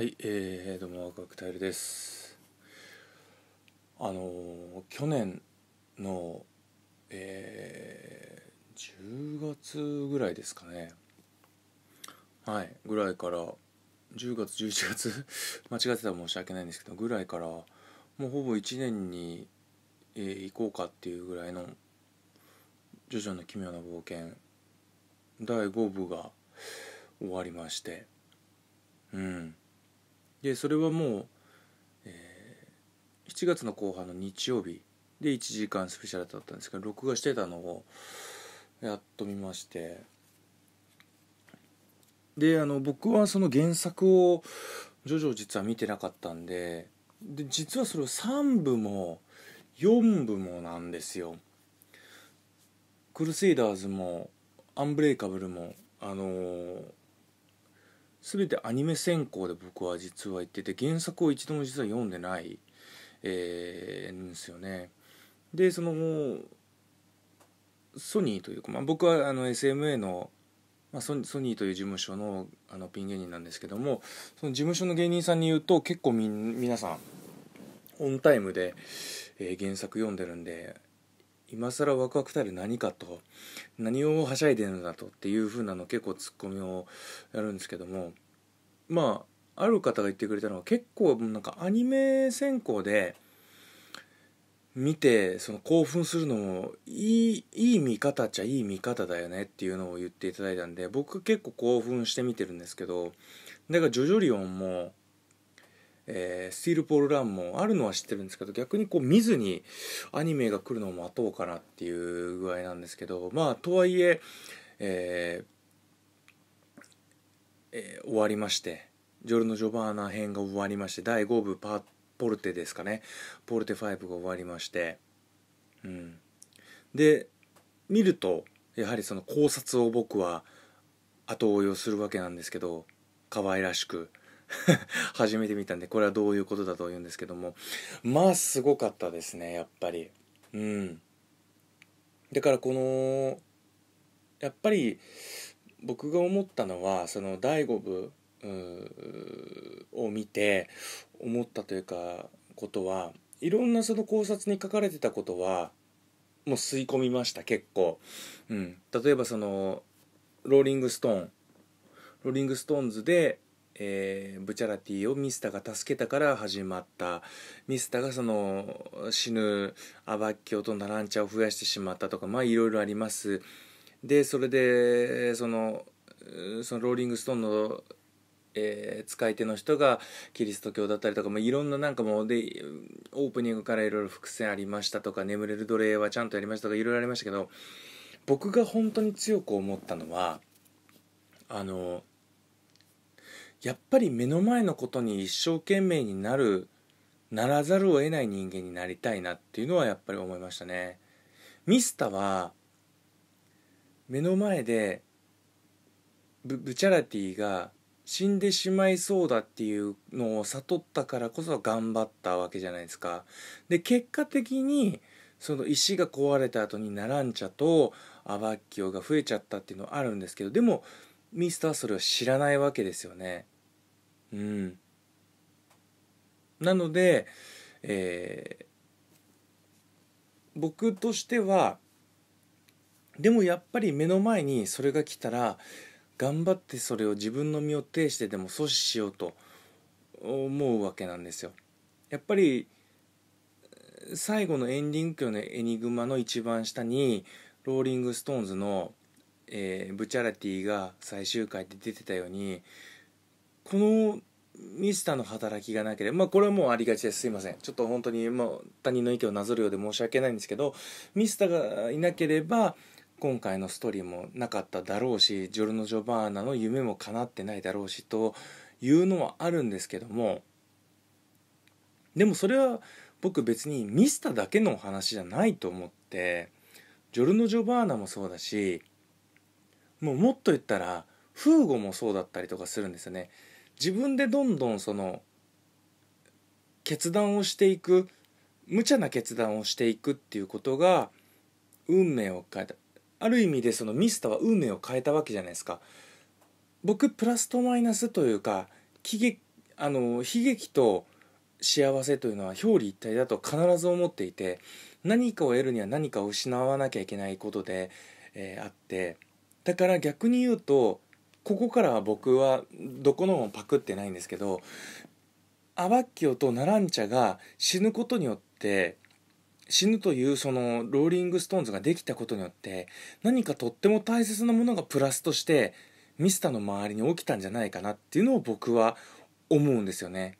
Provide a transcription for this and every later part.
はい、えー、どうもワくタイルですあの去年のえー、10月ぐらいですかねはいぐらいから10月11月 間違ってたら申し訳ないんですけどぐらいからもうほぼ1年に、えー、行こうかっていうぐらいの「ジョジョの奇妙な冒険」第5部が終わりましてうんでそれはもう、えー、7月の後半の日曜日で1時間スペシャルだったんですけど録画してたのをやっと見ましてであの僕はその原作を徐々実は見てなかったんでで実はそれを3部も4部もなんですよ。クルセイダーズもアンブレイカブルもあのー全てアニメ専攻で僕は実は行ってて原作を一度も実は読んでない、えー、んですよね。でそのソニーというか、まあ、僕はあの SMA の、まあ、ソニーという事務所のあのピン芸人なんですけどもその事務所の芸人さんに言うと結構み皆さんオンタイムで、えー、原作読んでるんで今更ワクワクたる何かと何をはしゃいでるんだとっていう風なの結構ツッコミをやるんですけどもまあある方が言ってくれたのは結構なんかアニメ専攻で見てその興奮するのもいいいい見方っちゃいい見方だよねっていうのを言っていただいたんで僕結構興奮して見てるんですけどだからジョジョリオンもえー、スティールポールランもあるのは知ってるんですけど逆にこう見ずにアニメが来るのを待とうかなっていう具合なんですけどまあとはいええーえー、終わりまして「ジョルノ・ジョバーナ」編が終わりまして第5部パポルテですかねポルテ5が終わりまして、うん、で見るとやはりその考察を僕は後追いをするわけなんですけど可愛らしく初 めて見たんでこれはどういうことだと言うんですけどもまあすごかったですねやっぱりうんだからこのやっぱり僕が思ったのはその第5部を見て思ったというかことはいろんなその考察に書かれてたことはもう吸い込みました結構、うん、例えばそのローリング・ストーンローリング・ストーンズでえー、ブチャラティをミスターが助けたから始まったミスターがその死ぬアバッキョとナランチャを増やしてしまったとかまあいろいろありますでそれでそのそのローリングストーンの、えー、使い手の人がキリスト教だったりとか、まあ、いろんななんかもうでオープニングからいろいろ伏線ありましたとか眠れる奴隷はちゃんとやりましたとかいろいろありましたけど僕が本当に強く思ったのはあのやっぱり目の前のことに一生懸命になるならざるを得ない人間になりたいなっていうのはやっぱり思いましたね。ミスタは目の前でブブチャラティが死んでしまいそうだっていうのを悟ったからこそ頑張ったわけじゃないですか。で結果的にその石が壊れた後にナランチャとアバッキオが増えちゃったっていうのはあるんですけどでもミスターはそれを知らないわけですよね。うん、なので、えー、僕としてはでもやっぱり目の前にそれが来たら頑張ってそれを自分の身を挺してでも阻止しようと思うわけなんですよ。やっぱり最後のエンディング曲の「エニグマ」の一番下にローリング・ストーンズの、えー、ブチャラティが最終回で出てたようにこのミスターの働きがなければ、まあ、これはもうありがちです。すいません。ちょっと本当に、ま他人の意見をなぞるようで申し訳ないんですけど、ミスターがいなければ、今回のストーリーもなかっただろうし、ジョルノ・ジョバーナの夢も叶ってないだろうし、というのはあるんですけども、でもそれは僕別にミスターだけの話じゃないと思って、ジョルノ・ジョバーナもそうだし、もうもっと言ったら、フーゴもそうだったりとかするんですよね。自分でどんどんその決断をしていく無茶な決断をしていくっていうことが運命を変えたある意味でそのミスターは運命を変えたわけじゃないですか僕プラスとマイナスというか喜劇あの悲劇と幸せというのは表裏一体だと必ず思っていて何かを得るには何かを失わなきゃいけないことで、えー、あってだから逆に言うとここからは僕はどこのもパクってないんですけどアバッキオとナランチャが死ぬことによって死ぬというそのローリング・ストーンズができたことによって何かとっても大切なものがプラスとしてミスターの周りに起きたんじゃないかなっていうのを僕は思うんですよね。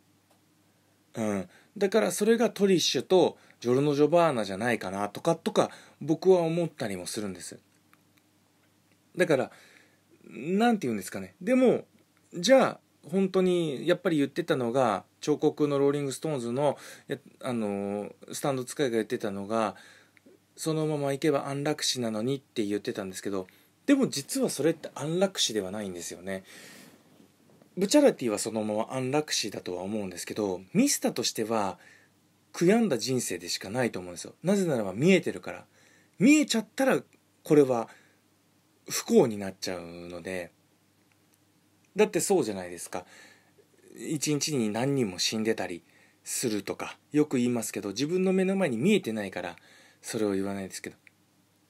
うん、だからそれがトリッシュとジョルノ・ジョバーナじゃないかなとかとか僕は思ったりもするんです。だから何て言うんですかねでもじゃあ本当にやっぱり言ってたのが彫刻のローリング・ストーンズのあのスタンド使いが言ってたのがそのまま行けば安楽死なのにって言ってたんですけどでも実はそれって安楽死ではないんですよね。ブチャラティはそのまま安楽死だとは思うんですけどミスターとしては悔やんだ人生でしかないと思うんですよ。なぜならば見えてるから。見えちゃったらこれは不幸になっちゃうのでだってそうじゃないですか一日に何人も死んでたりするとかよく言いますけど自分の目の前に見えてないからそれを言わないですけど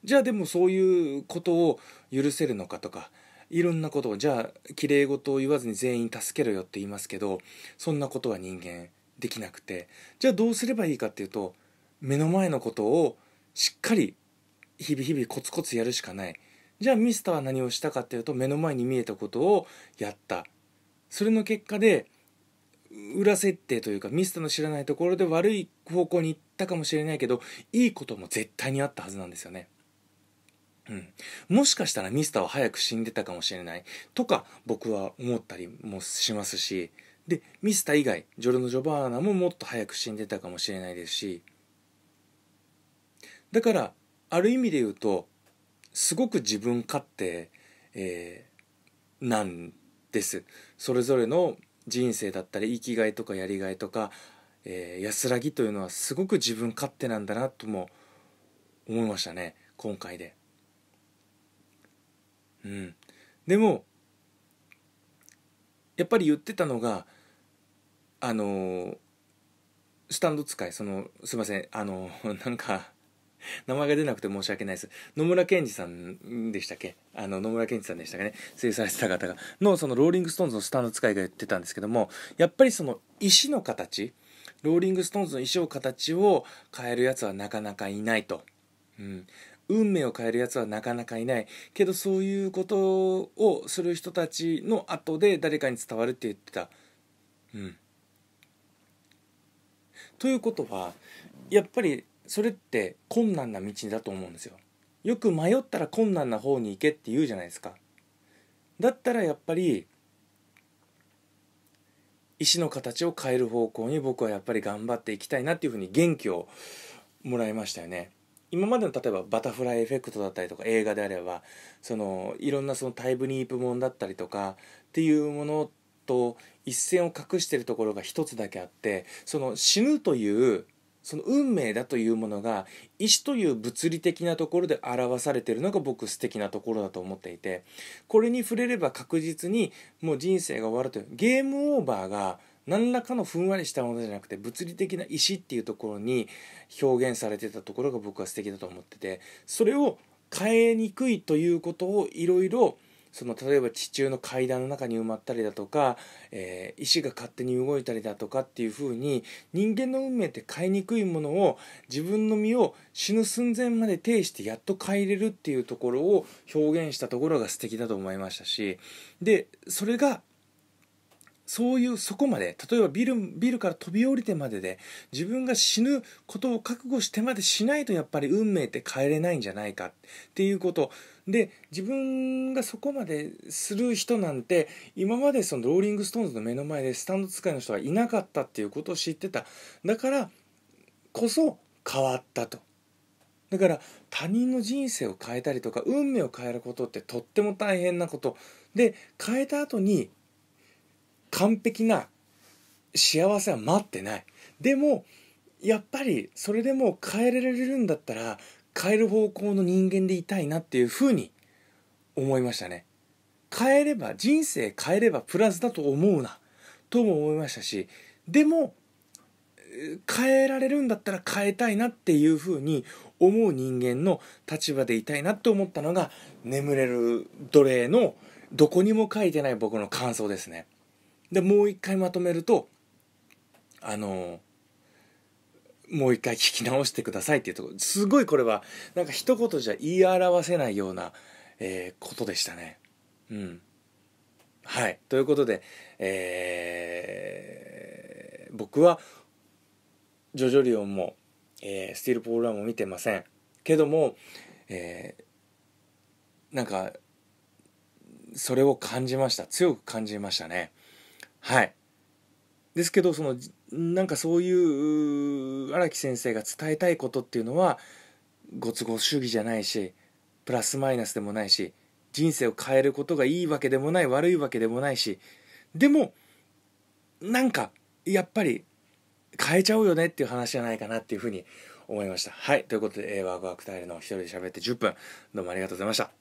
じゃあでもそういうことを許せるのかとかいろんなことをじゃあきれい事を言わずに全員助けろよって言いますけどそんなことは人間できなくてじゃあどうすればいいかっていうと目の前のことをしっかり日々日々コツコツやるしかない。じゃあミスターは何をしたかっていうと目の前に見えたことをやったそれの結果で裏設定というかミスターの知らないところで悪い方向に行ったかもしれないけどいいことも絶対にあったはずなんですよね。うん、もしかしたらミスターは早く死んでたかもしれないとか僕は思ったりもしますしでミスター以外ジョルノ・ジョバーナももっと早く死んでたかもしれないですしだからある意味で言うとすごく自分勝手、えー、なんですそれぞれの人生だったり生きがいとかやりがいとか、えー、安らぎというのはすごく自分勝手なんだなとも思いましたね今回で。うん、でもやっぱり言ってたのがあのー、スタンド使いそのすいませんあのー、なんか 名前が出なくて申し訳ないです野村健二さんでしたっけあの野村健二さんでしたかね制裁した方がのそのローリング・ストーンズのスタンド使いが言ってたんですけどもやっぱりその石の形ローリング・ストーンズの石を形を変えるやつはなかなかいないと。うん運命を変えるやつはなかなかいないけどそういうことをする人たちの後で誰かに伝わるって言ってた。うん、ということはやっぱりそれって困難な道だと思うんですよよく迷ったら困難な方に行けって言うじゃないですかだったらやっぱり石の形を変える方向に僕はやっぱり頑張っていきたいなっていうふうに元気をもらいましたよね今までの例えばバタフライエフェクトだったりとか映画であればそのいろんなそのタイムリープもんだったりとかっていうものと一線を画してるところが一つだけあってその死ぬというその運命だというものが意という物理的なところで表されてるのが僕素敵なところだと思っていてこれに触れれば確実にもう人生が終わるというゲームオーバーが何らかのふんわりしたものじゃなくて物理的な意っていうところに表現されてたところが僕は素敵だと思っててそれを変えにくいということをいろいろその例えば地中の階段の中に埋まったりだとか、えー、石が勝手に動いたりだとかっていうふうに人間の運命って変えにくいものを自分の身を死ぬ寸前まで呈してやっと変えれるっていうところを表現したところが素敵だと思いましたしでそれがそういうそこまで例えばビルビルから飛び降りてまでで自分が死ぬことを覚悟してまでしないとやっぱり運命って変えれないんじゃないかっていうことで自分がそこまでする人なんて今までそのローリング・ストーンズの目の前でスタンド使いの人がいなかったっていうことを知ってただからこそ変わったとだから他人の人生を変えたりとか運命を変えることってとっても大変なことで変えた後に完璧な幸せは待ってないでもやっぱりそれでも変えられるんだったら変える方向の人間でいたいなっていうふうに思いましたね変えれば人生変えればプラスだと思うなとも思いましたしでも変えられるんだったら変えたいなっていうふうに思う人間の立場でいたいなって思ったのが「眠れる奴隷」のどこにも書いてない僕の感想ですね。でもう一回まとめるとあのもう一回聞き直してくださいっていうところすごいこれはなんか一言じゃ言い表せないような、えー、ことでしたね。うん、はいということで、えー、僕はジョジョリオンも、えー、スティール・ポール・ランも見てませんけども、えー、なんかそれを感じました強く感じましたね。はいですけどそのなんかそういう荒木先生が伝えたいことっていうのはご都合主義じゃないしプラスマイナスでもないし人生を変えることがいいわけでもない悪いわけでもないしでもなんかやっぱり変えちゃうよねっていう話じゃないかなっていうふうに思いました。はい。ということで、ワークワークタイルの一人で喋って10分、どうもありがとうございました。